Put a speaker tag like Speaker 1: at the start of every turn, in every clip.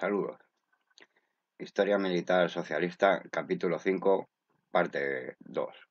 Speaker 1: Saludos. Historia Militar Socialista, capítulo 5, parte 2.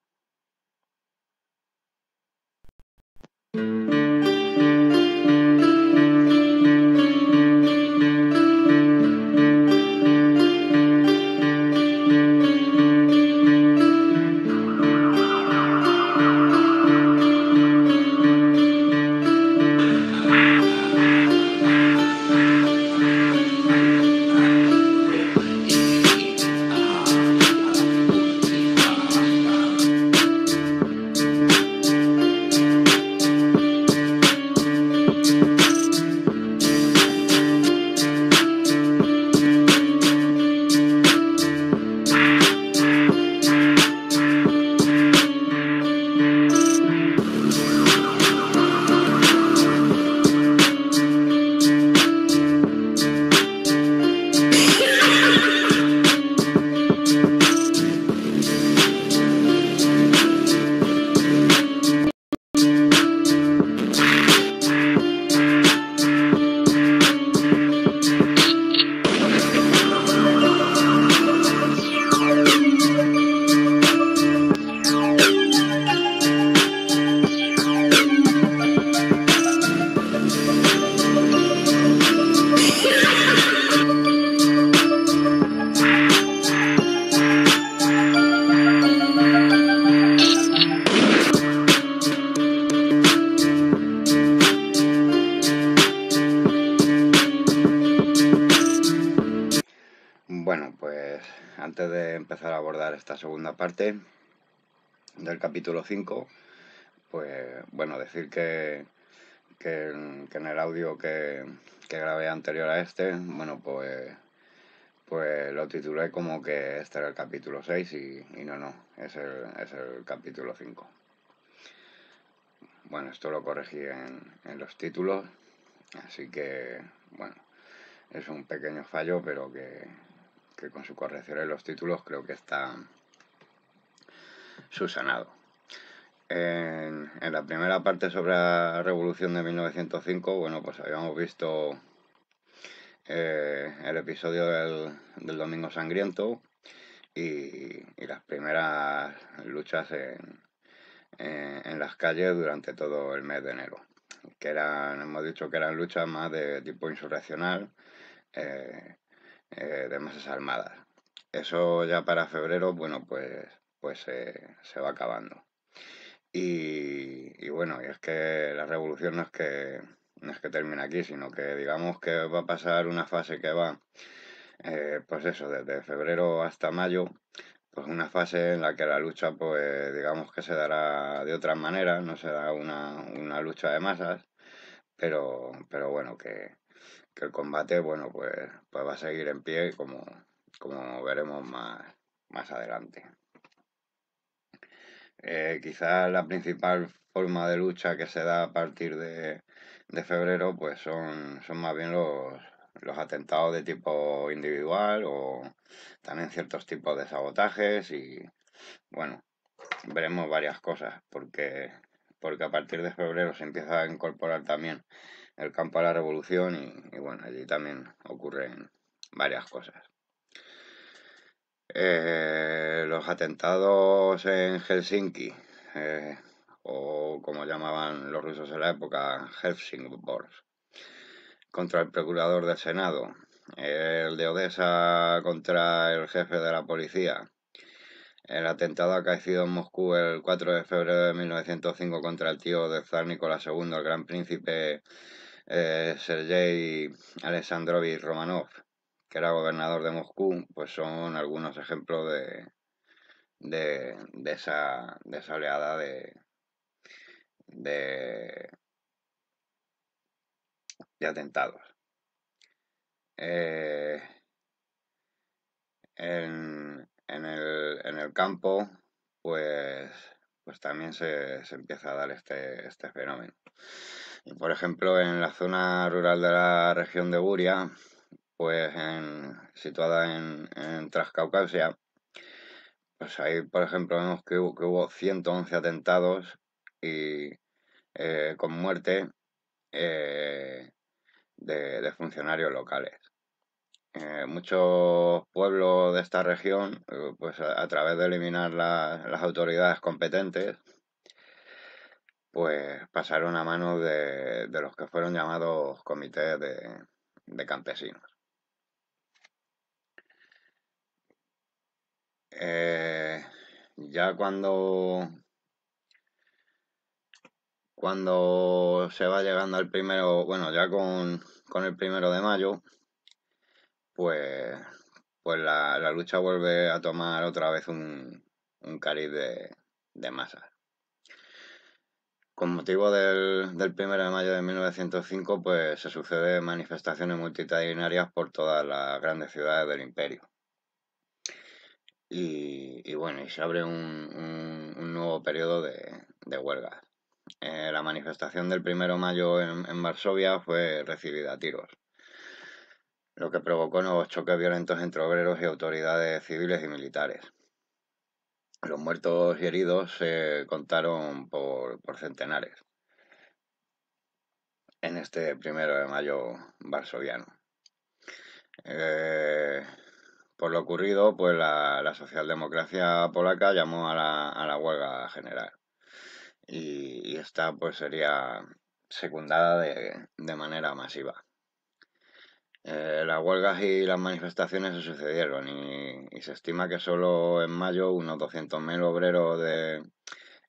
Speaker 1: segunda parte del capítulo 5, pues bueno, decir que, que, en el audio que, grabé anterior a este, bueno, pues, pues lo titulé como que este era el capítulo 6 y, no, no, es el, es el capítulo 5. Bueno, esto lo corregí en, los títulos, así que bueno, es un pequeño fallo, pero que, que con su corrección en los títulos creo que está su En, en, la primera parte sobre la revolución de 1905, bueno, pues habíamos visto eh, el episodio del, Domingo Sangriento y, las primeras luchas en, las calles durante todo el mes de enero, que eran, hemos dicho que eran luchas más de tipo insurreccional, eh, eh, de masas armadas. Eso ya para febrero, bueno, pues pues eh, se va acabando. Y, bueno, y es que la revolución no es que, no es que termine aquí, sino que digamos que va a pasar una fase que va, eh, pues eso, desde febrero hasta mayo, pues una fase en la que la lucha, pues digamos que se dará de otra manera, no será una, una lucha de masas, pero, pero bueno, que, el combate, bueno, pues, pues, va a seguir en pie como, como veremos más, más adelante. Eh, quizás la principal forma de lucha que se da a partir de, febrero pues son, más bien los, los atentados de tipo individual o también ciertos tipos de sabotajes y bueno, veremos varias cosas porque, porque a partir de febrero se empieza a incorporar también el campo a la revolución y, y bueno, allí también ocurren varias cosas. Eh, los atentados en Helsinki, eh, o como llamaban los rusos en la época, Helsingborg, contra el procurador del Senado, el de Odessa contra el jefe de la policía, el atentado acaecido en Moscú el 4 de febrero de 1905 contra el tío de zar Nicolás II, el gran príncipe eh, Sergei Alexandrovich Romanov, que era gobernador de Moscú, pues son algunos ejemplos de, esa, oleada de, de, atentados. Eh, en, el, campo, pues, pues también se, empieza a dar este, este, fenómeno. Por ejemplo, en la zona rural de la región de Guria, pues situada en, en Transcaucasia, pues ahí, por ejemplo, vemos que hubo, 111 atentados y, eh, con muerte eh, de, funcionarios locales. Eh, muchos pueblos de esta región, pues a, través de eliminar las autoridades competentes, pues pasaron a manos de, los que fueron llamados comités de campesinos. Eh, ya cuando, cuando se va llegando al primero, bueno, ya con, el primero de mayo, pues, pues la, lucha vuelve a tomar otra vez un, un cariz de, de masa. Con motivo del, primero de mayo de 1905, pues se suceden manifestaciones multitudinarias por todas las grandes ciudades del imperio y, bueno, y se abre un, un, nuevo periodo de, de huelgas. Eh, la manifestación del primero de mayo en, Varsovia fue recibida a tiros, lo que provocó nuevos choques violentos entre obreros y autoridades civiles y militares. Los muertos y heridos se contaron por, por centenares en este primero de mayo varsoviano. Eh, por lo ocurrido, pues la, socialdemocracia polaca llamó a la, huelga general. Y, esta pues sería secundada de, manera masiva. Eh, las huelgas y las manifestaciones se sucedieron y, se estima que solo en mayo unos 200.000 obreros de,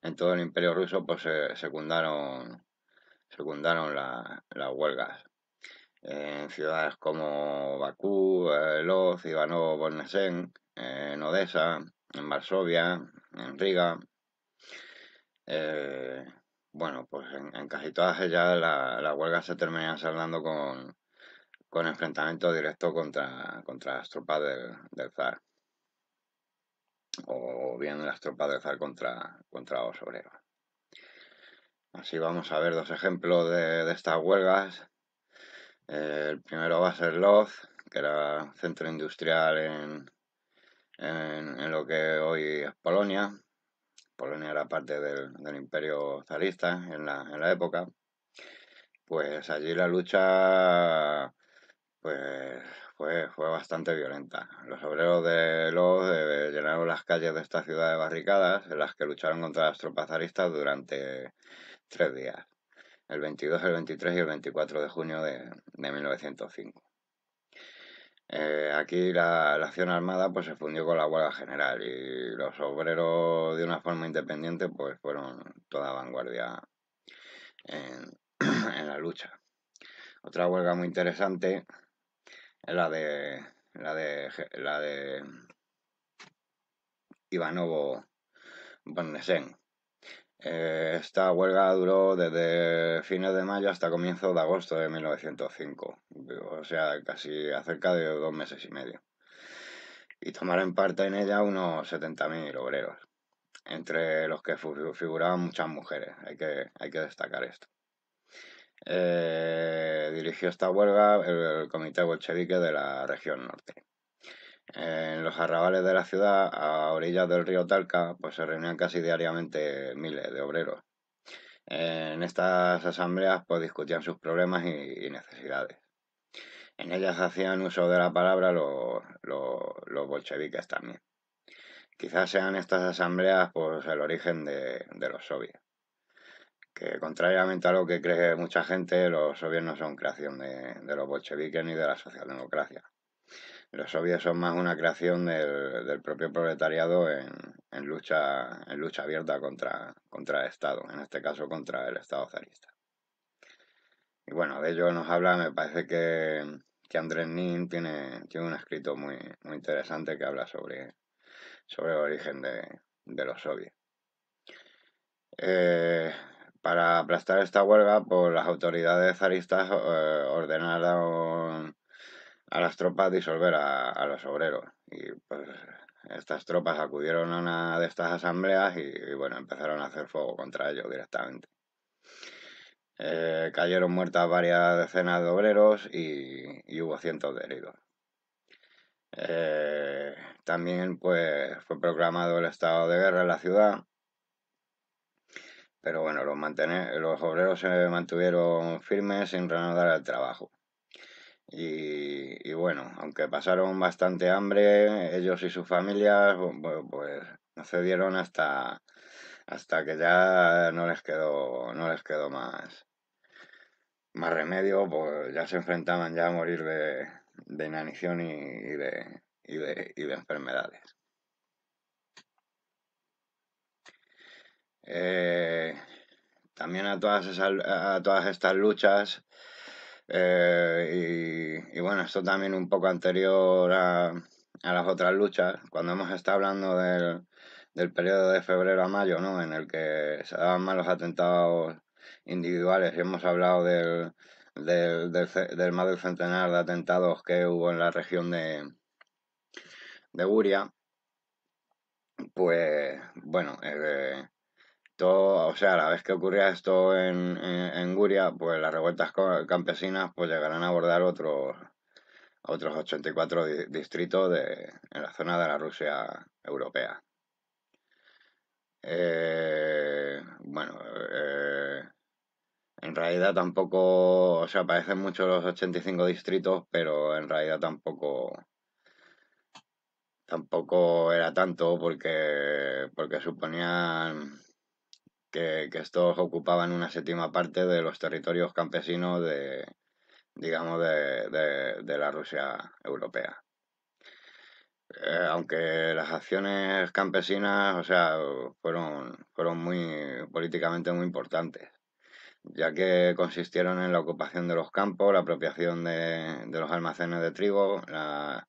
Speaker 1: en todo el imperio ruso pues secundaron, secundaron las huelgas en ciudades como Bakú, eh, Lodz, Ivanovo, Bornesen, eh, en Odessa, en Varsovia, en Riga. Eh, bueno, pues en, casi todas ellas las huelgas se terminan saldando con, con enfrentamiento directo contra, contra las tropas del, zar. O bien las tropas del zar contra, contra los obreros. Así vamos a ver dos ejemplos de, de estas huelgas el primero va a ser Loz, que era centro industrial en, lo que hoy es Polonia. Polonia era parte del, imperio zarista en la, época. Pues allí la lucha pues fue, bastante violenta. Los obreros de Lodz llenaron las calles de esta ciudad de barricadas en las que lucharon contra las tropas zaristas durante tres días el 22, el 23 y el 24 de junio de, 1905. Eh, aquí la, la, acción armada pues se fundió con la huelga general y los obreros de una forma independiente pues fueron toda vanguardia en, la lucha. Otra huelga muy interesante es la de la de la de Ivanovo Bonnesen. Eh, esta huelga duró desde fines de mayo hasta comienzo de agosto de 1905, o sea, casi acerca de dos meses y medio. Y tomaron parte en ella unos 70.000 obreros, entre los que figuraban muchas mujeres, hay que, destacar esto. Eh, dirigió esta huelga el Comité Bolchevique de la Región Norte. En los arrabales de la ciudad, a orillas del río Talca, pues se reunían casi diariamente miles de obreros. En estas asambleas pues, discutían sus problemas y, necesidades. En ellas hacían uso de la palabra los, bolcheviques también. Quizás sean estas asambleas pues, el origen de, los soviets. Que contrariamente a lo que cree mucha gente, los soviets no son creación de, de los bolcheviques ni de la socialdemocracia. Los soviets son más una creación del, propio proletariado en, lucha, en lucha abierta contra, contra el Estado, en este caso contra el Estado zarista. Y bueno, de ello nos habla, me parece que, que Andrés Nin tiene, tiene un escrito muy, muy interesante que habla sobre, sobre el origen de, los soviets. Eh, para aplastar esta huelga, por pues las autoridades zaristas eh, ordenaron a las tropas disolver a, los obreros. Y pues estas tropas acudieron a una de estas asambleas y, bueno, empezaron a hacer fuego contra ellos directamente. Eh, cayeron muertas varias decenas de obreros y, hubo cientos de heridos. Eh, también pues fue proclamado el estado de guerra en la ciudad. Pero bueno, los, los obreros se mantuvieron firmes sin reanudar el trabajo. Y, bueno, aunque pasaron bastante hambre, ellos y sus familias pues, cedieron hasta, que ya no les quedó, no les quedó más, más remedio, pues ya se enfrentaban ya a morir de, de inanición y, de, y, de, enfermedades. Eh, también a todas, a todas estas luchas eh, y, bueno, esto también un poco anterior a, las otras luchas, cuando hemos estado hablando del, del, periodo de febrero a mayo, ¿no? En el que se daban más los atentados individuales y hemos hablado del, del, del, del más del centenar de atentados que hubo en la región de, de Guria, pues bueno, eh, o sea, a la vez que ocurría esto en, en, Guria, pues las revueltas campesinas pues llegarán a abordar otros otros 84 distritos de, en la zona de la Rusia europea. Eh, bueno, eh, en realidad tampoco, o sea, parecen mucho los 85 distritos, pero en realidad tampoco tampoco era tanto porque porque suponían que, estos ocupaban una séptima parte de los territorios campesinos de, digamos, de, la Rusia europea. Eh, aunque las acciones campesinas, o sea, fueron, fueron muy políticamente muy importantes, ya que consistieron en la ocupación de los campos, la apropiación de, de los almacenes de trigo, la,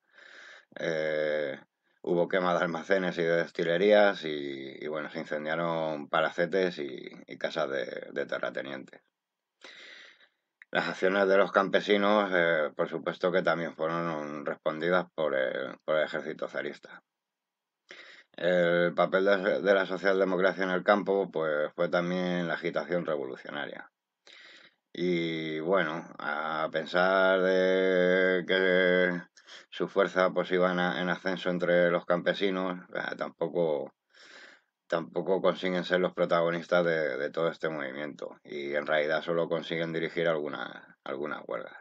Speaker 1: eh, hubo quema de almacenes y de destilerías y, bueno, se incendiaron paracetes y, casas de, terratenientes. Las acciones de los campesinos, eh, por supuesto que también fueron respondidas por el, ejército zarista. El papel de, la socialdemocracia en el campo pues, fue también la agitación revolucionaria. Y bueno, a pensar de que su fuerza pues en ascenso entre los campesinos, tampoco, tampoco consiguen ser los protagonistas de, todo este movimiento y en realidad solo consiguen dirigir algunas, huelgas.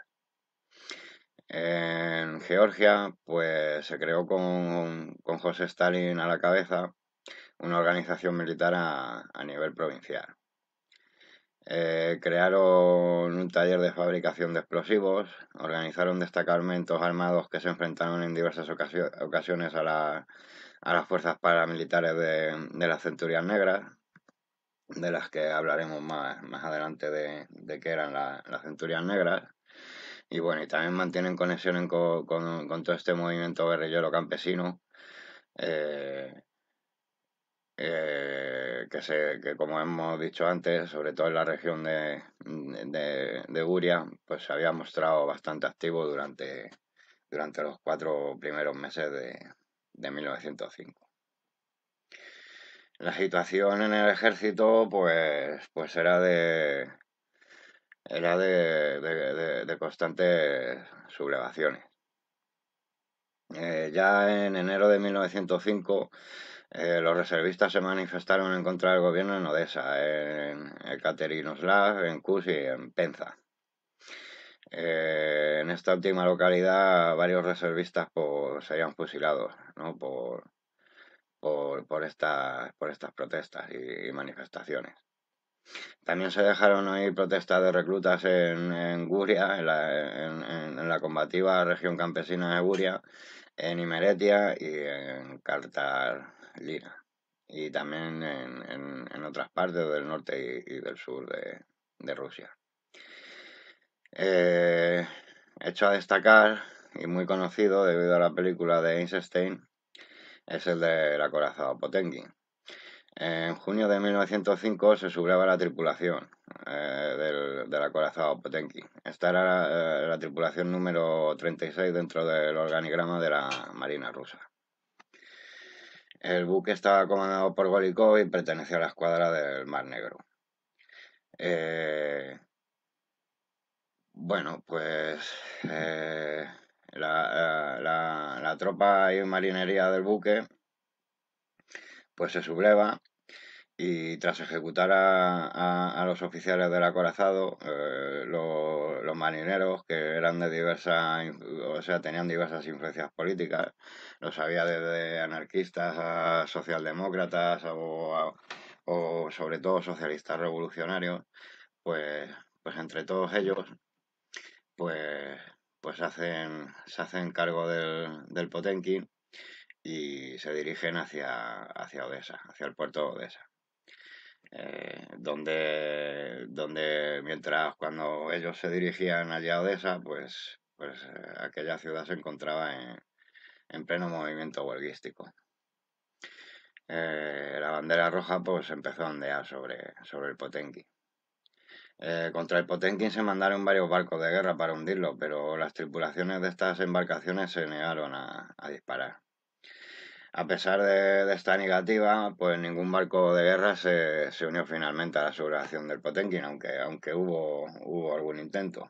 Speaker 1: En Georgia, pues se creó con, José Stalin a la cabeza una organización militar a nivel provincial. Eh, crearon un taller de fabricación de explosivos, organizaron destacamentos armados que se enfrentaron en diversas ocasiones a, a, las fuerzas paramilitares de, las Centurias Negras, de las que hablaremos más, más adelante de, que qué eran las Centurias Negras. Y bueno, y también mantienen conexión con, todo este movimiento guerrillero campesino. Eh, eh, que, se, que como hemos dicho antes, sobre todo en la región de, de, de Guria, pues se había mostrado bastante activo durante, durante los cuatro primeros meses de, de 1905. La situación en el ejército, pues, pues era de era de, de, constantes sublevaciones. Eh, ya en enero de 1905 eh, los reservistas se manifestaron en contra del gobierno en Odessa, en Ekaterinoslav, en Kusi, y en Penza. Eh, en esta última localidad varios reservistas pues, por, serían fusilados por, estas protestas y, manifestaciones. También se dejaron oír protestas de reclutas en, en Guria, en la, en la combativa región campesina de Guria, en Imeretia y en Cartar, Lira. Y también en, otras partes del norte y, del sur de, Rusia. Eh, hecho a destacar y muy conocido debido a la película de Einstein es el de la acorazado Potemkin. En junio de 1905 se subleva la tripulación de eh, del, del, acorazado Esta era la, eh, la, tripulación número 36 dentro del organigrama de la Marina rusa. El buque estaba comandado por Golikov y pertenecía a la escuadra del Mar Negro. Eh, bueno, pues eh, eh, la, la, tropa y marinería del buque pues se subleva y tras ejecutar a, a, los oficiales del acorazado, eh, los marineros, que eran de diversas, o sea, tenían diversas influencias políticas, los había desde anarquistas a socialdemócratas o, sobre todo socialistas revolucionarios, pues, pues entre todos ellos, pues, pues hacen, se hacen cargo del, del Potenkin y se dirigen hacia, hacia Odessa, hacia el puerto de Odessa. Eh, donde, donde mientras cuando ellos se dirigían allá a Odessa, pues, pues eh, aquella ciudad se encontraba en, pleno movimiento huelguístico. Eh, la bandera roja pues empezó a ondear sobre, sobre el Potenki. contra el Potenqui se mandaron varios barcos de guerra para hundirlo, pero las tripulaciones de estas embarcaciones se negaron a disparar. A pesar de, esta negativa, pues ningún barco de guerra se, unió finalmente a la sublevación del Potemkin, aunque, aunque hubo, algún intento.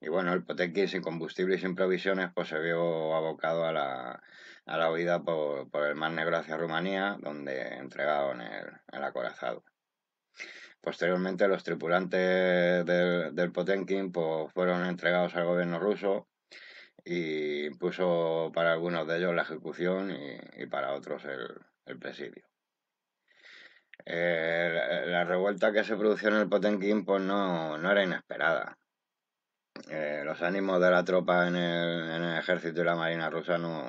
Speaker 1: Y bueno, el Potemkin sin combustible y sin provisiones, pues se vio abocado a la, huida por, por, el Mar Negro hacia Rumanía, donde entregaron el, acorazado. Posteriormente, los tripulantes del, del Potemkin pues, fueron entregados al gobierno ruso y impuso para algunos de ellos la ejecución y, para otros el, presidio. la, revuelta que se produjo en el Potemkin pues no, era inesperada. Eh, los ánimos de la tropa en el, ejército y la marina rusa no,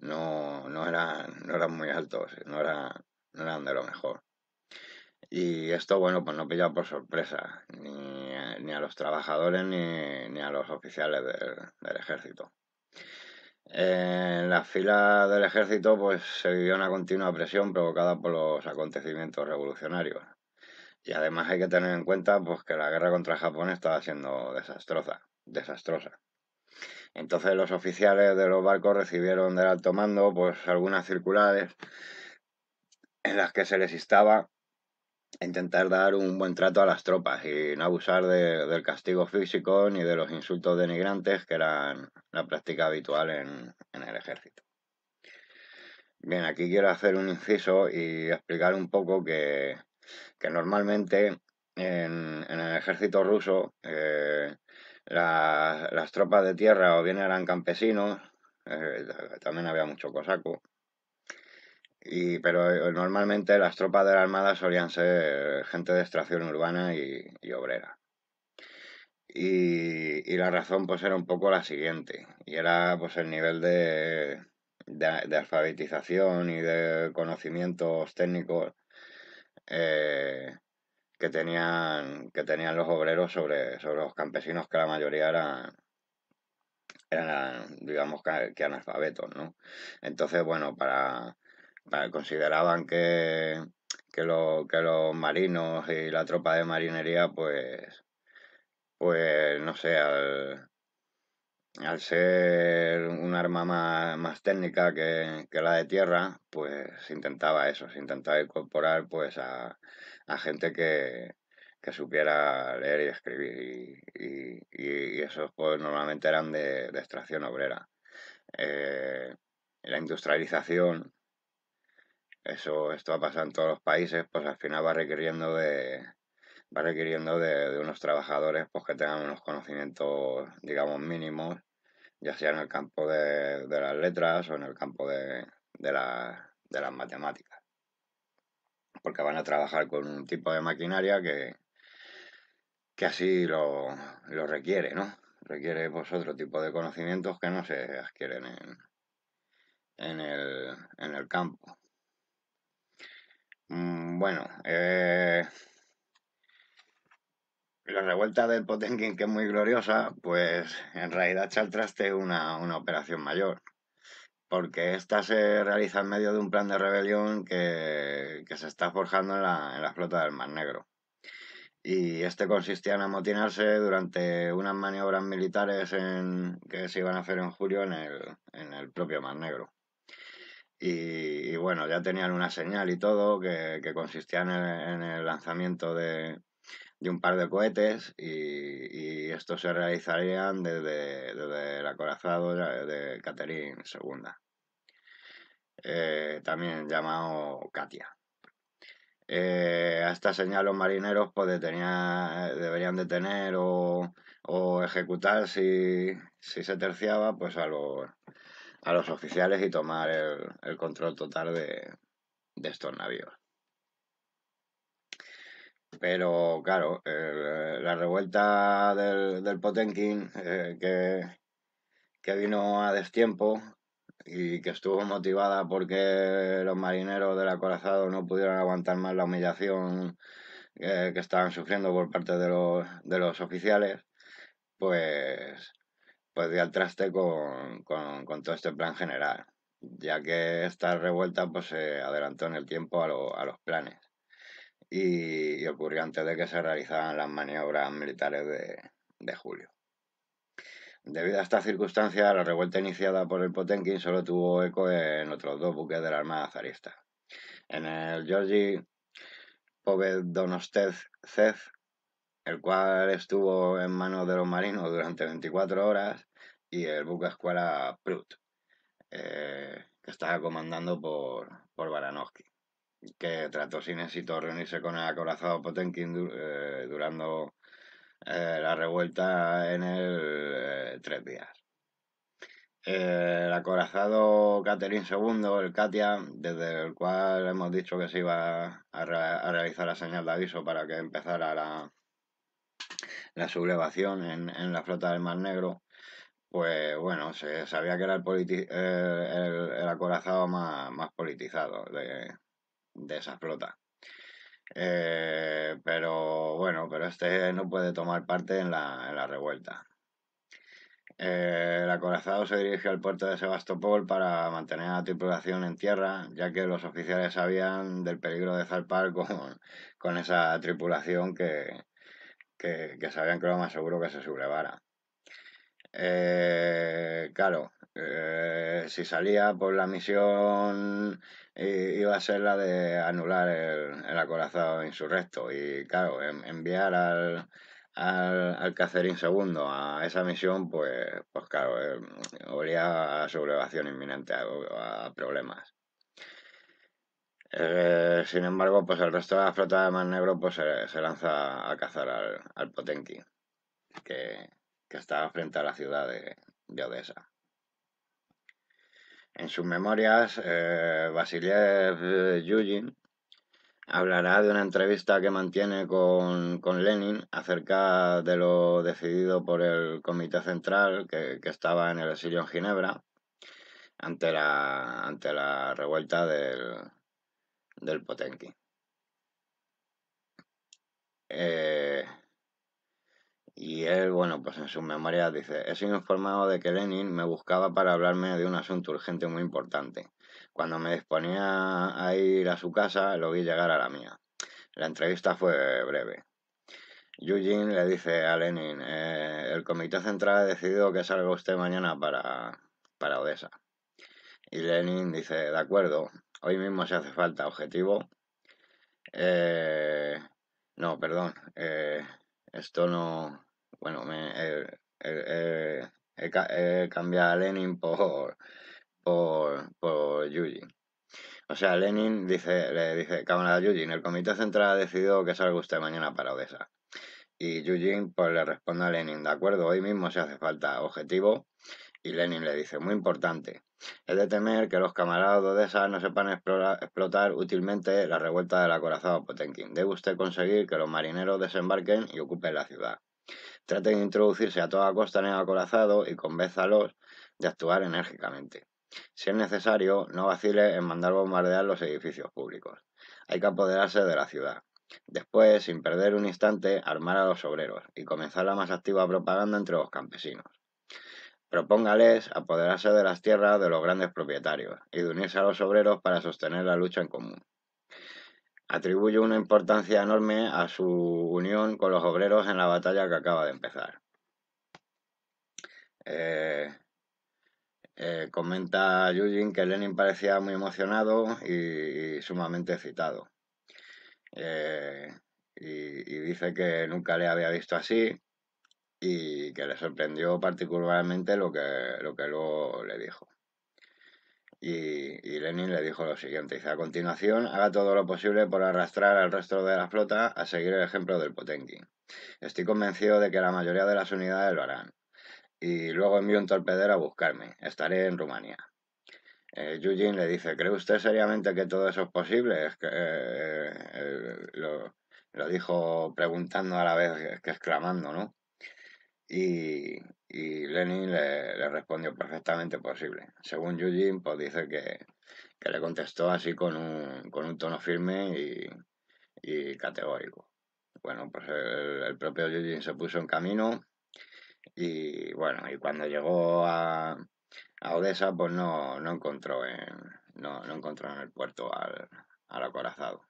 Speaker 1: no, eran, eran muy altos, no, eran, de lo mejor. Y esto, bueno, pues no pilló por sorpresa, ni a los trabajadores ni, a los oficiales del, ejército. en la fila del ejército pues, se vivió una continua presión provocada por los acontecimientos revolucionarios. Y además hay que tener en cuenta pues, que la guerra contra Japón estaba siendo desastrosa. desastrosa. Entonces los oficiales de los barcos recibieron del alto mando pues, algunas circulares en las que se les instaba intentar dar un buen trato a las tropas y no abusar de, del castigo físico ni de los insultos denigrantes que eran la práctica habitual en, el ejército. Bien, aquí quiero hacer un inciso y explicar un poco que, que normalmente en, el ejército ruso eh, las tropas de tierra o bien eran campesinos, eh, también había mucho cosaco, pero eh, normalmente las tropas de la Armada solían ser gente de extracción urbana y, obrera. Y, la razón pues era un poco la siguiente, y era pues el nivel de, alfabetización y de conocimientos técnicos eh, que, tenían, que tenían los obreros sobre, sobre los campesinos, que la mayoría eran, eran digamos que analfabetos, ¿no? Entonces, bueno, para Consideraban que, los marinos y la tropa de marinería, pues, pues no sé, al, ser un arma más, técnica que, la de tierra, pues se intentaba eso, se intentaba incorporar pues a, gente que, supiera leer y escribir y, esos pues normalmente eran de, extracción obrera. Eh, la industrialización eso esto a pasar en todos los países, pues al final va requiriendo de va requiriendo de, unos trabajadores pues que tengan unos conocimientos digamos mínimos ya sea en el campo de, las letras o en el campo de, las matemáticas porque van a trabajar con un tipo de maquinaria que, que así lo, requiere no requiere pues, otro tipo de conocimientos que no se adquieren en el campo Mm, bueno, eh, la revuelta del Potenkin, que es muy gloriosa, pues en realidad echa al traste una, operación mayor, porque esta se realiza en medio de un plan de rebelión que, se está forjando en la, flota del Mar Negro. Y este consistía en amotinarse durante unas maniobras militares que se iban a hacer en julio en el, en el propio Mar Negro. Y, bueno, ya tenían una señal y todo que, que consistía en el, lanzamiento de, un par de cohetes y, y estos se realizarían desde, el acorazado de Catherine II, eh, también llamado Katia. Eh, a esta señal los marineros pues, deberían detener o, o ejecutar si, si se terciaba pues a los, a los oficiales y tomar el, el control total de, de, estos navíos. Pero claro, eh, la revuelta del, del Potenkin eh, que, que vino a destiempo y que estuvo motivada porque los marineros del acorazado no pudieron aguantar más la humillación que, eh, que estaban sufriendo por parte de los, de los oficiales, pues pues di al traste con, todo este plan general, ya que esta revuelta pues se adelantó en el tiempo a, los planes y, ocurrió antes de que se realizaran las maniobras militares de, julio. Debido a esta circunstancia, la revuelta iniciada por el Potenkin solo tuvo eco en otros dos buques de la Armada zarista. En el Georgi Povedonostev Zez, el cual estuvo en manos de los marinos durante 24 horas, y el buque escuela Prut, eh, que estaba comandando por, por Baranovsky, que trató sin éxito reunirse con el acorazado Potenkin eh, durando eh, la revuelta en el tres días. El acorazado Catherine II, el Katia, desde el cual hemos dicho que se iba a, realizar la señal de aviso para que empezara la, la sublevación en, en la flota del Mar Negro, pues bueno, se sabía que era el, eh, acorazado más, politizado de, esa flota. Eh, pero bueno, pero este no puede tomar parte en la, revuelta. Eh, el acorazado se dirige al puerto de Sebastopol para mantener a la tripulación en tierra, ya que los oficiales sabían del peligro de zarpar con, esa tripulación que, que sabían que lo más seguro que se sublevara. Eh, claro, eh, si salía por la misión iba a ser la de anular el, acorazado insurrecto y claro, enviar al, al, Cacerín segundo a esa misión, pues, pues claro, eh, a sublevación inminente, a, problemas. Eh, sin embargo, pues el resto de la flota de Mar Negro pues, se, lanza a cazar al, al Potenki, que, que estaba frente a la ciudad de, Odessa. En sus memorias, eh, Vasiliev eh, hablará de una entrevista que mantiene con, Lenin acerca de lo decidido por el Comité Central que, estaba en el exilio en Ginebra ante la, ante la revuelta del, del Potenki. Eh, y él, bueno, pues en su memoria dice, he sido informado de que Lenin me buscaba para hablarme de un asunto urgente muy importante. Cuando me disponía a ir a su casa, lo vi llegar a la mía. La entrevista fue breve. Eugene le dice a Lenin, eh, el comité central ha decidido que salga usted mañana para, para Odessa. Y Lenin dice, de acuerdo, hoy mismo se hace falta objetivo. Eh, no, perdón, eh, esto no, bueno, me, eh, eh, eh, cambiado a Lenin por, por, Yujin. O sea, Lenin dice, le dice, cámara Yujin, el comité central ha decidido que salga usted mañana para Odessa. Y Yujin pues, le responde a Lenin, de acuerdo, hoy mismo se hace falta objetivo. Y Lenin le dice, muy importante, es de temer que los camaradas de Odessa no sepan explotar útilmente la revuelta del acorazado Potemkin. Debe usted conseguir que los marineros desembarquen y ocupen la ciudad. Traten de introducirse a toda costa en el acorazado y convénzalos de actuar enérgicamente. Si es necesario, no vacile en mandar bombardear los edificios públicos. Hay que apoderarse de la ciudad. Después, sin perder un instante, armar a los obreros y comenzar la más activa propaganda entre los campesinos. Propóngales apoderarse de las tierras de los grandes propietarios y de unirse a los obreros para sostener la lucha en común. Atribuye una importancia enorme a su unión con los obreros en la batalla que acaba de empezar. Eh, eh, comenta Yujin que Lenin parecía muy emocionado y, sumamente excitado. Eh, y, dice que nunca le había visto así y que le sorprendió particularmente lo que, lo que luego le dijo y, Lenin le dijo lo siguiente, dice, a continuación haga todo lo posible por arrastrar al resto de la flota a seguir el ejemplo del Potenkin. Estoy convencido de que la mayoría de las unidades lo harán. Y luego envío un torpedero a buscarme. Estaré en Rumania. Eh, le dice, ¿cree usted seriamente que todo eso es posible? Es que, eh, eh, lo, lo, dijo preguntando a la vez que exclamando, ¿no? Y, y Lenin le, respondió perfectamente posible. Según Yujin, pues dice que, le contestó así con un, con un tono firme y, categórico. Bueno, pues el, propio Yujin se puso en camino y bueno, y cuando llegó a, a Odessa, pues no, no encontró en, no, no encontró en el puerto al acorazado.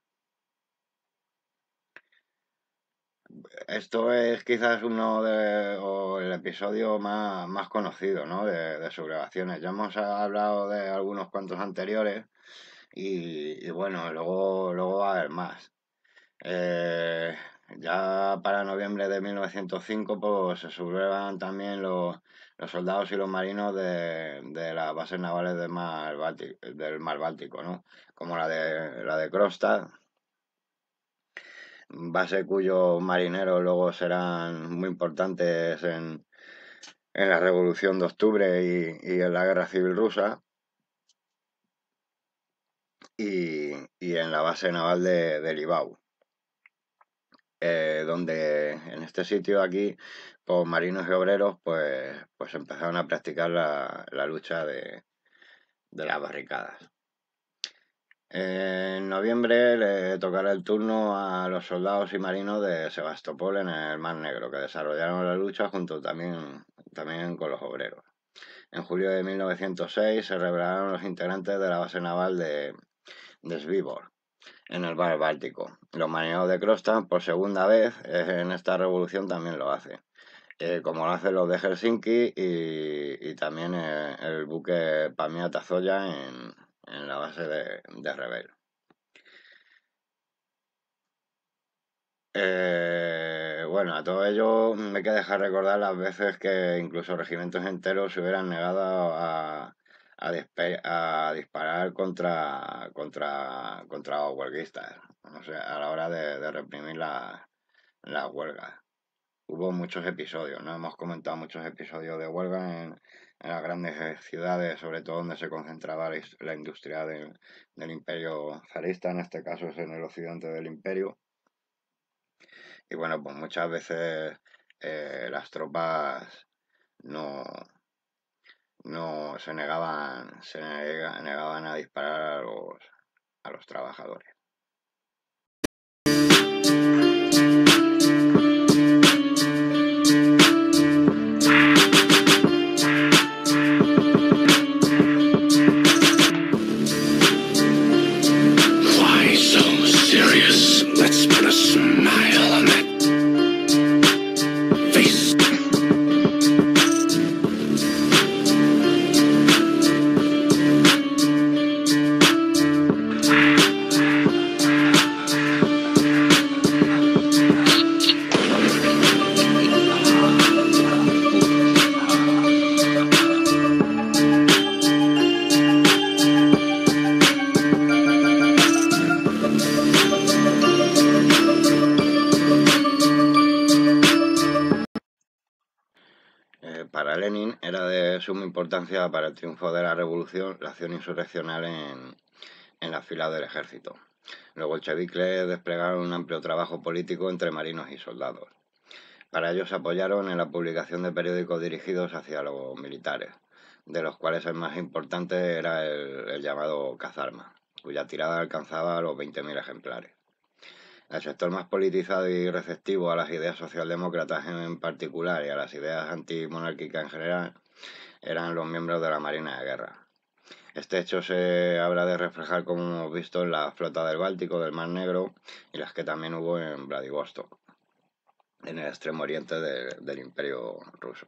Speaker 1: Esto es quizás uno de el episodio más, conocido ¿no? de, de sus Ya hemos hablado de algunos cuantos anteriores y, bueno, luego, luego va a haber más. Eh, ya para noviembre de 1905 pues, se sublevan también los, los soldados y los marinos de, las bases navales del mar Báltico, del mar Báltico ¿no? como la de, la de base cuyos marineros luego serán muy importantes en, la Revolución de Octubre y, en la Guerra Civil Rusa. Y, en la base naval de, de Libau. Eh, donde en este sitio aquí, pues, marinos y obreros, pues, pues, empezaron a practicar la, lucha de las barricadas en noviembre le tocará el turno a los soldados y marinos de Sebastopol en el Mar Negro, que desarrollaron la lucha junto también, también con los obreros. En julio de 1906 se revelaron los integrantes de la base naval de, en el Mar Báltico. Los marineros de Kronstadt, por segunda vez eh, en esta revolución, también lo hacen. Eh, como lo hacen los de Helsinki y, también eh, el, buque Pamia Tazoya en, en la base de, Rebel. Eh, bueno, a todo ello ...me que dejar recordar las veces que incluso regimientos enteros se hubieran negado a, a, disparar contra, contra, contra huelguistas, a la hora de, reprimir las la huelgas. Hubo muchos episodios, no hemos comentado muchos episodios de huelga en, en las grandes eh, ciudades, sobre todo donde se concentraba la industria del imperio zarista, en este caso es en el occidente del imperio. Y bueno, pues muchas veces eh, las tropas no, no se negaban, se negaban a disparar a los trabajadores. suma importancia para el triunfo de la revolución la acción insurreccional en, en fila del ejército. Luego el bolcheviques desplegaron un amplio trabajo político entre marinos y soldados. Para ello se apoyaron en la publicación de periódicos dirigidos hacia los militares, de los cuales el más importante era el, el llamado Cazarma, cuya tirada alcanzaba los 20.000 ejemplares. El sector más politizado y receptivo a las ideas socialdemócratas en particular y a las ideas antimonárquicas en general eran los miembros de la Marina de Guerra. Este hecho se habrá de reflejar, como hemos visto, en la flota del Báltico, del Mar Negro y las que también hubo en Vladivostok, en el extremo oriente del Imperio ruso.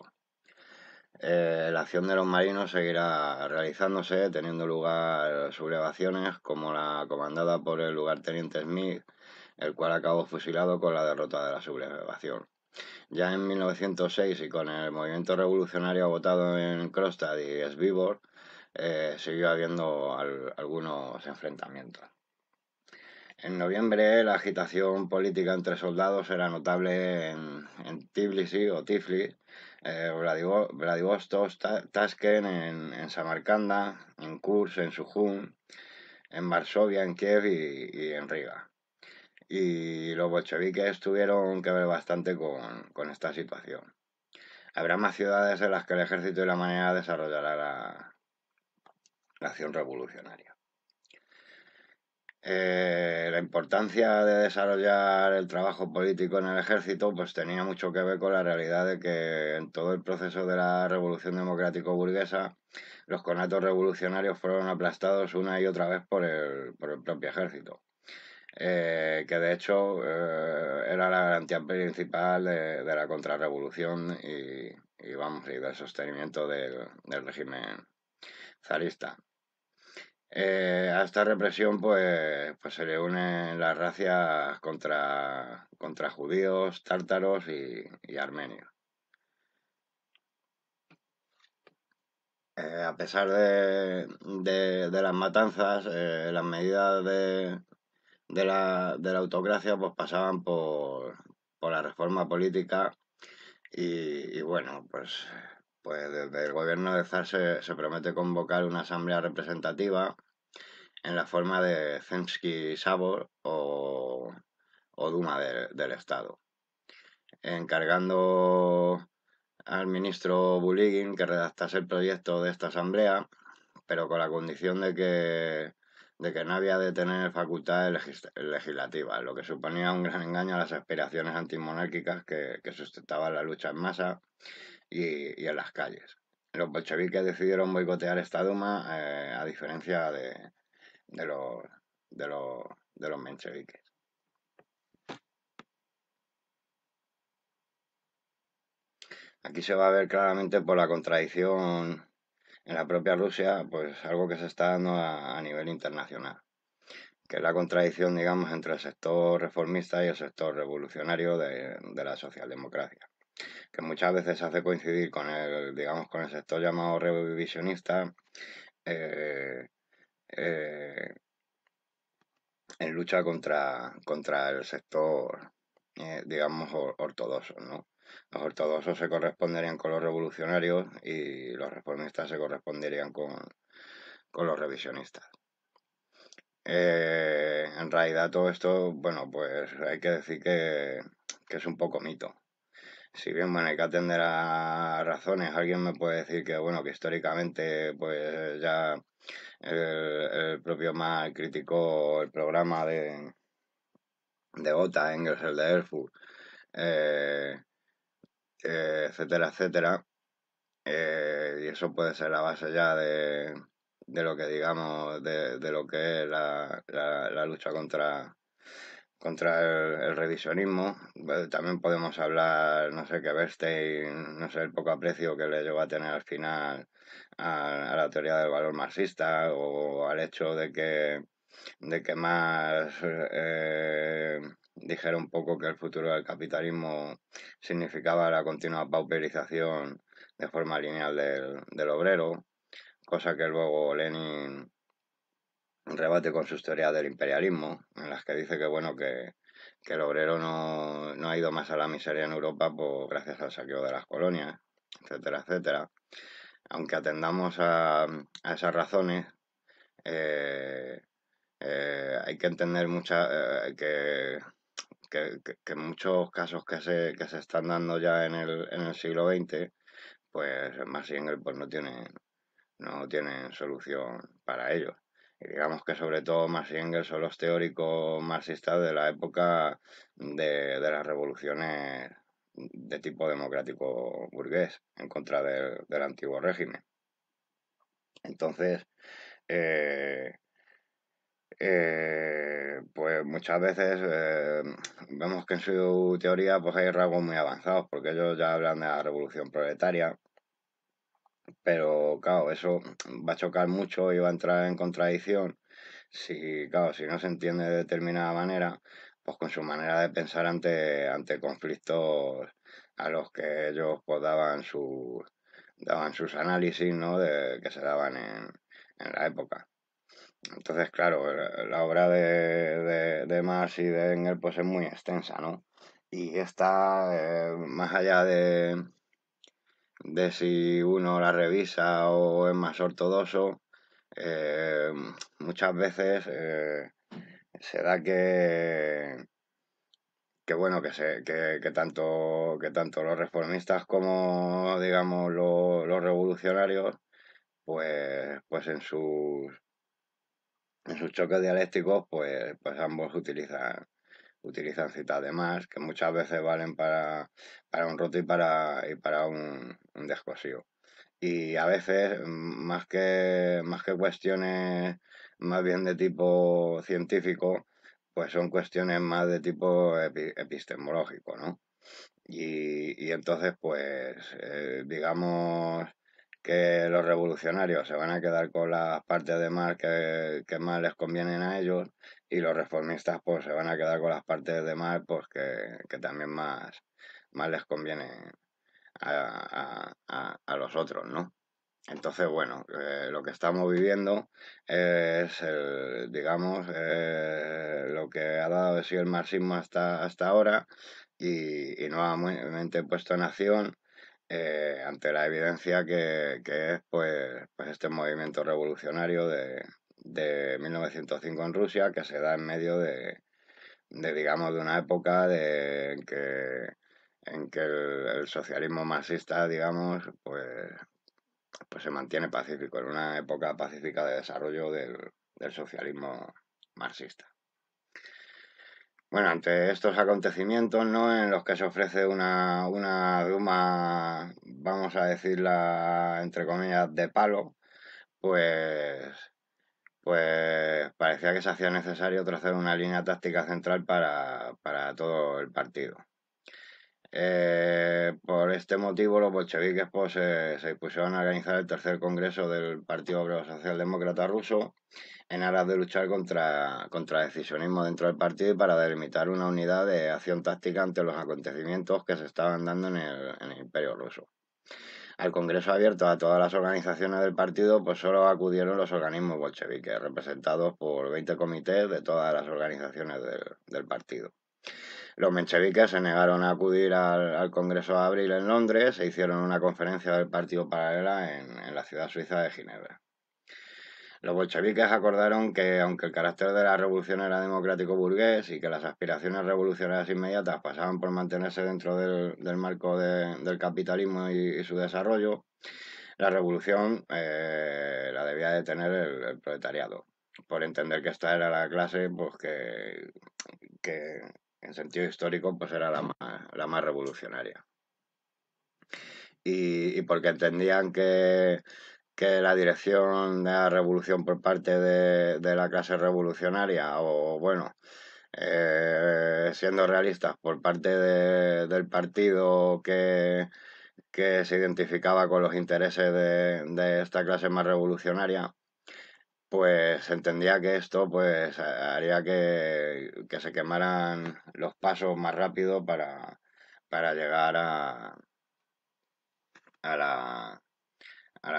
Speaker 1: Eh, la acción de los marinos seguirá realizándose, teniendo lugar sublevaciones como la comandada por el lugarteniente Smith, el cual acabó fusilado con la derrota de la sublevación. Ya en 1906 y con el movimiento revolucionario votado en Kronstadt y Svibor, eh, siguió habiendo algunos enfrentamientos. En noviembre la agitación política entre soldados era notable en, Tbilisi o Tiflis, eh, Vladivostok, Tashkent, en, Samarcanda, en Kursk, en Sujun, en Varsovia, en Kiev y en Riga y los bolcheviques tuvieron que ver bastante con, esta situación. Habrá más ciudades en las que el ejército y la manera desarrollará la, acción revolucionaria. Eh, la importancia de desarrollar el trabajo político en el ejército pues tenía mucho que ver con la realidad de que en todo el proceso de la revolución democrático burguesa los conatos revolucionarios fueron aplastados una y otra vez por el, por el propio ejército. Eh, que de hecho eh, era la garantía principal de, la contrarrevolución y, vamos, y del sostenimiento del, régimen zarista. Eh, a esta represión pues, pues se le unen las racias contra, contra judíos, tártaros y, armenios. a pesar de, las matanzas, las medidas de, de la, de la autocracia pues pasaban por, por la reforma política y, y, bueno, pues, pues desde el gobierno de Zar se, promete convocar una asamblea representativa en la forma de Zemsky Sabor o, o Duma del Estado, encargando al ministro Buligin que redactase el proyecto de esta asamblea, pero con la condición de que de que no había de tener facultades legislativas, lo que suponía un gran engaño a las aspiraciones antimonárquicas que, sustentaban la lucha en masa y, en las calles. Los bolcheviques decidieron boicotear esta Duma, eh, a diferencia de, de, los, de los mencheviques. Aquí se va a ver claramente por la contradicción en la propia Rusia, pues algo que se está dando a, nivel internacional, que es la contradicción, digamos, entre el sector reformista y el sector revolucionario de, la socialdemocracia que muchas veces hace coincidir con el, digamos, con el sector llamado revisionista eh, eh, en lucha contra, contra el sector, eh, digamos, ortodoxo, ¿no? Los ortodoxos se corresponderían con los revolucionarios y los reformistas se corresponderían con, con los revisionistas. Eh, en realidad todo esto, bueno, pues hay que decir que, que es un poco mito. Si bien, bueno, hay que atender a razones. Alguien me puede decir que, bueno, que históricamente, pues ya el, propio MA criticó el programa de, de Ota, Engels, el de Erfurt. Eh, etcétera, etcétera. Eh, y eso puede ser la base ya de, lo que digamos, de, lo que es la, lucha contra, contra el, revisionismo. También podemos hablar, no sé, qué Bernstein, no sé, el poco aprecio que le llegó a tener al final a, la teoría del valor marxista o al hecho de que, de que más dijeron un poco que el futuro del capitalismo significaba la continua pauperización de forma lineal del, obrero, cosa que luego Lenin rebate con sus teorías del imperialismo, en las que dice que bueno que, el obrero no, ha ido más a la miseria en Europa gracias al saqueo de las colonias, etcétera, etcétera. Aunque atendamos a, esas razones, eh, eh, hay que entender mucha, eh, que que, muchos casos que se, que se están dando ya en el, en el siglo XX, pues más Engel eh, pues no tienen, no tienen solución para ello. Y digamos que sobre todo Marx y Engels son los teóricos marxistas de la época de, las revoluciones de tipo democrático burgués en contra del, antiguo régimen. Entonces, eh, eh, pues muchas veces eh, vemos que en su teoría pues hay rasgos muy avanzados, porque ellos ya hablan de la revolución proletaria, pero claro, eso va a chocar mucho y va a entrar en contradicción si, si no se entiende de determinada manera, pues con su manera de pensar ante, ante conflictos a los que ellos pues, daban, su, daban sus análisis, De, que se daban en, en la época. Entonces, claro, eh, la obra de, de, Marx y de Engel pues es muy extensa, ¿no? Y está eh, más allá de, de si uno la revisa o es más ortodoxo, eh, muchas veces se da que, que bueno, que, se, que, tanto, que tanto los reformistas como, digamos, los, los revolucionarios, pues, pues en sus en sus choques dialécticos, pues, pues ambos utilizan, utilizan citas de más, que muchas veces valen para, un roto y para, y para un, un Y a veces, más que, más que cuestiones más bien de tipo científico, pues son cuestiones más de tipo epistemológico, ¿no? Y, entonces, pues, eh, digamos, que los revolucionarios se van a quedar con las partes de mar que, más les convienen a ellos y los reformistas pues se van a quedar con las partes de mar pues que, también más, más les conviene a, los otros, ¿no? Entonces, bueno, eh, lo que estamos viviendo es, digamos, eh, lo que ha dado de sí el marxismo hasta, hasta ahora y, y nuevamente puesto en acción eh, ante la evidencia que, es pues, pues, este movimiento revolucionario de, de, 1905 en Rusia que se da en medio de, digamos de una época en que, el, socialismo marxista digamos pues, pues, se mantiene pacífico en una época pacífica de desarrollo del socialismo marxista. Bueno, ante estos acontecimientos, ¿no? En los que se ofrece una, una Duma, vamos a decirla entre comillas, de palo, pues, pues parecía que se hacía necesario trazar una línea táctica central para todo el partido. Eh, por este motivo, los bolcheviques pues, se pusieron a organizar el tercer congreso del Partido Obrero Socialdemócrata Ruso en aras de luchar contra, el decisionismo dentro del partido y para delimitar una unidad de acción táctica ante los acontecimientos que se estaban dando en el, Imperio Ruso. Al congreso abierto a todas las organizaciones del partido, pues solo acudieron los organismos bolcheviques, representados por 20 comités de todas las organizaciones del partido. Los mencheviques se negaron a acudir al, Congreso de Abril en Londres e hicieron una conferencia del partido paralela en, la ciudad suiza de Ginebra. Los bolcheviques acordaron que, aunque el carácter de la revolución era democrático burgués y que las aspiraciones revolucionarias inmediatas pasaban por mantenerse dentro del, marco del capitalismo y, su desarrollo, la revolución eh, la debía de tener el, proletariado, por entender que esta era la clase pues, que en sentido histórico, pues era la más, revolucionaria. Y, porque entendían que, la dirección de la revolución por parte de, la clase revolucionaria, o bueno, eh, siendo realistas, por parte del partido que, que se identificaba con los intereses de esta clase más revolucionaria, pues entendía que esto pues haría que, se quemaran los pasos más rápido para, llegar a, a, la, a,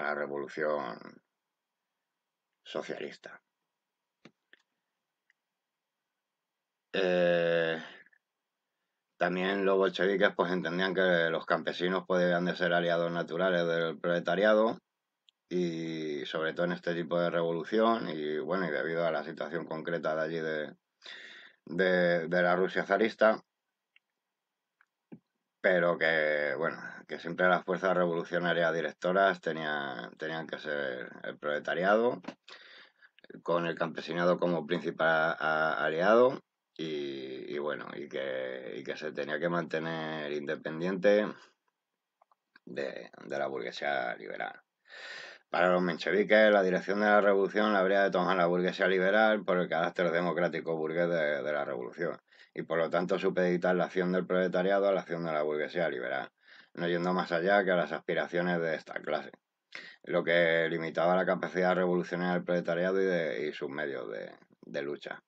Speaker 1: la, revolución socialista. Eh, también los bolcheviques pues entendían que los campesinos podían ser aliados naturales del proletariado y sobre todo en este tipo de revolución y bueno, y debido a la situación concreta de allí de, de, la Rusia zarista, pero que bueno, que siempre las fuerzas revolucionarias directoras tenían, tenían que ser el proletariado, con el campesinado como principal aliado, y, bueno, y que, y que se tenía que mantener independiente de la burguesía liberal. Para los mencheviques, la dirección de la revolución la habría de tomar la burguesía liberal por el carácter democrático burgués de, la revolución y por lo tanto supeditar la acción del proletariado a la acción de la burguesía liberal, no yendo más allá que a las aspiraciones de esta clase, lo que limitaba la capacidad revolucionaria del proletariado y, sus medios de, de lucha.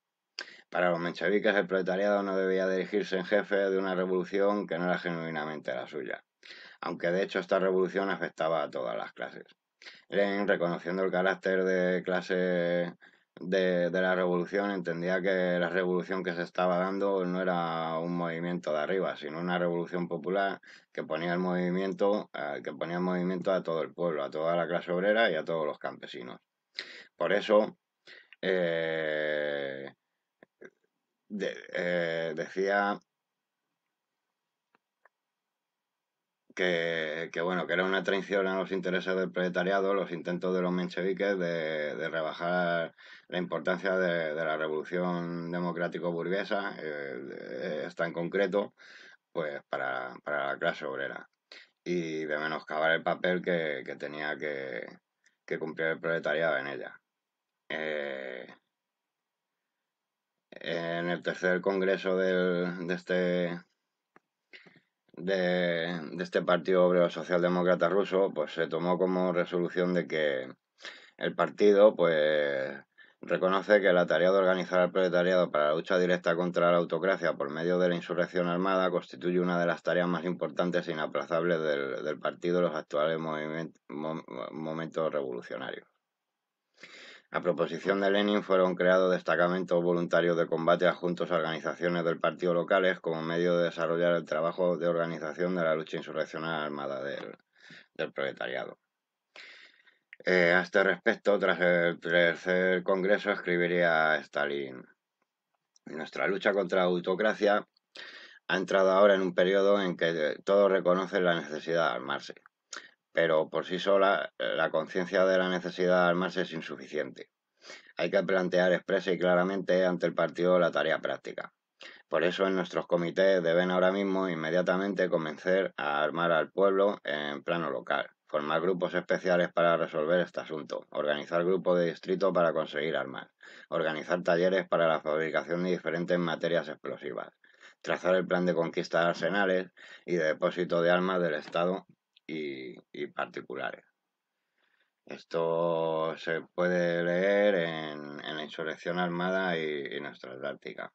Speaker 1: Para los mencheviques el proletariado no debía dirigirse en jefe de una revolución que no era genuinamente la suya, aunque de hecho esta revolución afectaba a todas las clases. Lenin, reconociendo el carácter de clase de, la revolución, entendía que la revolución que se estaba dando no era un movimiento de arriba, sino una revolución popular que ponía el movimiento, eh, que ponía movimiento a todo el pueblo, a toda la clase obrera y a todos los campesinos. Por eso, eh, eh, decía que, bueno, que era una traición a los intereses del proletariado, los intentos de los mencheviques de, rebajar la importancia de, la revolución democrático-burguesa, eh, en concreto, pues para, la clase obrera, y de menoscabar el papel que, tenía que, cumplir el proletariado en ella. Eh, en el tercer congreso de este de, este Partido Obrero Socialdemócrata Ruso, pues se tomó como resolución de que el partido, pues reconoce que la tarea de organizar al proletariado para la lucha directa contra la autocracia por medio de la insurrección armada constituye una de las tareas más importantes e inaplazables del, del partido en los actuales momentos revolucionarios. A proposición de Lenin fueron creados destacamentos voluntarios de combate adjuntos a organizaciones del partido locales como medio de desarrollar el trabajo de organización de la lucha insurreccional armada del, proletariado. Eh, a este respecto, tras el tercer congreso, escribiría Stalin. Nuestra lucha contra la autocracia ha entrado ahora en un periodo en que todos reconocen la necesidad de armarse pero por sí sola la conciencia de la necesidad de armarse es insuficiente. Hay que plantear expresa y claramente ante el partido la tarea práctica. Por eso en nuestros comités deben ahora mismo inmediatamente comenzar a armar al pueblo en plano local, formar grupos especiales para resolver este asunto, organizar grupos de distrito para conseguir armas, organizar talleres para la fabricación de diferentes materias explosivas, trazar el plan de conquista de arsenales y de depósito de armas del Estado y, particulares. Esto se puede leer en, la insurrección armada y, nuestra Atlántica,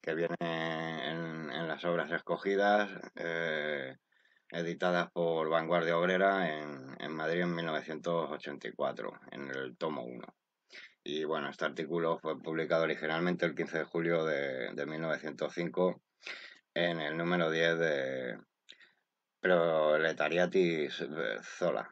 Speaker 1: que viene en, las obras escogidas, eh, editadas por Vanguardia Obrera en, Madrid en 1984, en el tomo 1. Y bueno, este artículo fue publicado originalmente el 15 de julio de 1905 en el número 10 de, pero ti eh, Zola.